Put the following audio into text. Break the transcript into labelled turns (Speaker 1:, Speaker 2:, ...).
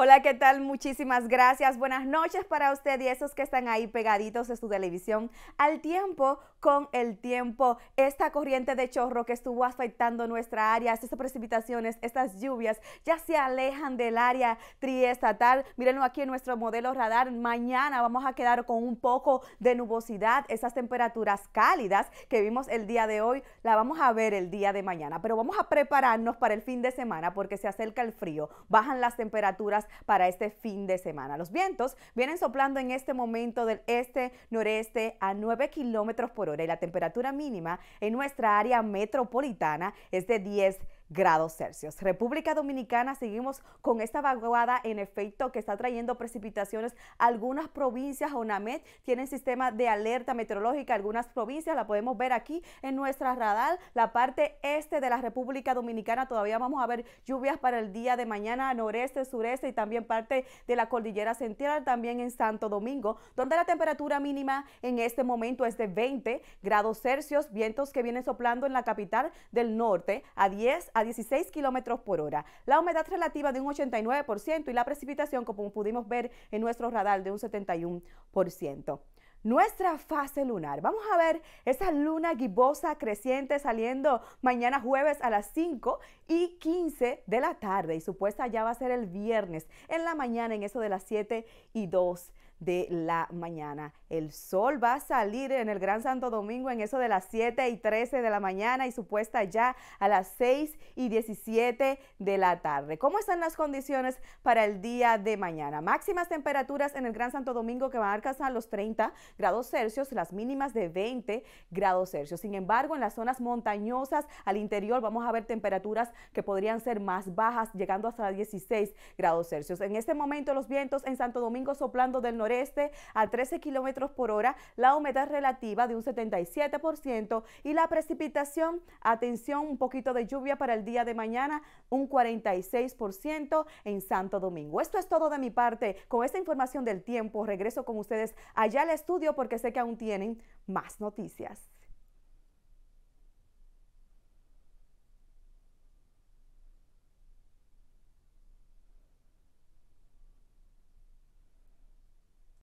Speaker 1: Hola, ¿qué tal? Muchísimas gracias. Buenas noches para usted y esos que están ahí pegaditos de su televisión al tiempo con el tiempo. Esta corriente de chorro que estuvo afectando nuestra área, estas precipitaciones, estas lluvias, ya se alejan del área triestatal. Mírenlo aquí en nuestro modelo radar. Mañana vamos a quedar con un poco de nubosidad. Esas temperaturas cálidas que vimos el día de hoy, la vamos a ver el día de mañana. Pero vamos a prepararnos para el fin de semana porque se acerca el frío, bajan las temperaturas para este fin de semana. Los vientos vienen soplando en este momento del este-noreste a 9 kilómetros por hora y la temperatura mínima en nuestra área metropolitana es de 10 grados Celsius. República Dominicana, seguimos con esta vaguada en efecto que está trayendo precipitaciones. Algunas provincias, ONAMED, tienen sistema de alerta meteorológica. Algunas provincias la podemos ver aquí en nuestra radar. La parte este de la República Dominicana todavía vamos a ver lluvias para el día de mañana, noreste, sureste y también parte de la cordillera central, también en Santo Domingo, donde la temperatura mínima en este momento es de 20 grados Celsius, vientos que vienen soplando en la capital del norte a 10 a 16 kilómetros por hora. La humedad relativa de un 89% y la precipitación, como pudimos ver en nuestro radar, de un 71% nuestra fase lunar. Vamos a ver esa luna gibosa creciente saliendo mañana jueves a las 5 y 15 de la tarde y supuesta ya va a ser el viernes en la mañana en eso de las 7 y 2 de la mañana. El sol va a salir en el Gran Santo Domingo en eso de las 7 y 13 de la mañana y supuesta ya a las 6 y 17 de la tarde. ¿Cómo están las condiciones para el día de mañana? Máximas temperaturas en el Gran Santo Domingo que van a alcanzar los 30 grados Celsius, las mínimas de 20 grados Celsius. Sin embargo, en las zonas montañosas al interior vamos a ver temperaturas que podrían ser más bajas, llegando hasta 16 grados Celsius. En este momento los vientos en Santo Domingo soplando del norte este a 13 kilómetros por hora, la humedad relativa de un 77% y la precipitación, atención, un poquito de lluvia para el día de mañana, un 46% en Santo Domingo. Esto es todo de mi parte. Con esta información del tiempo, regreso con ustedes allá al estudio porque sé que aún tienen más noticias.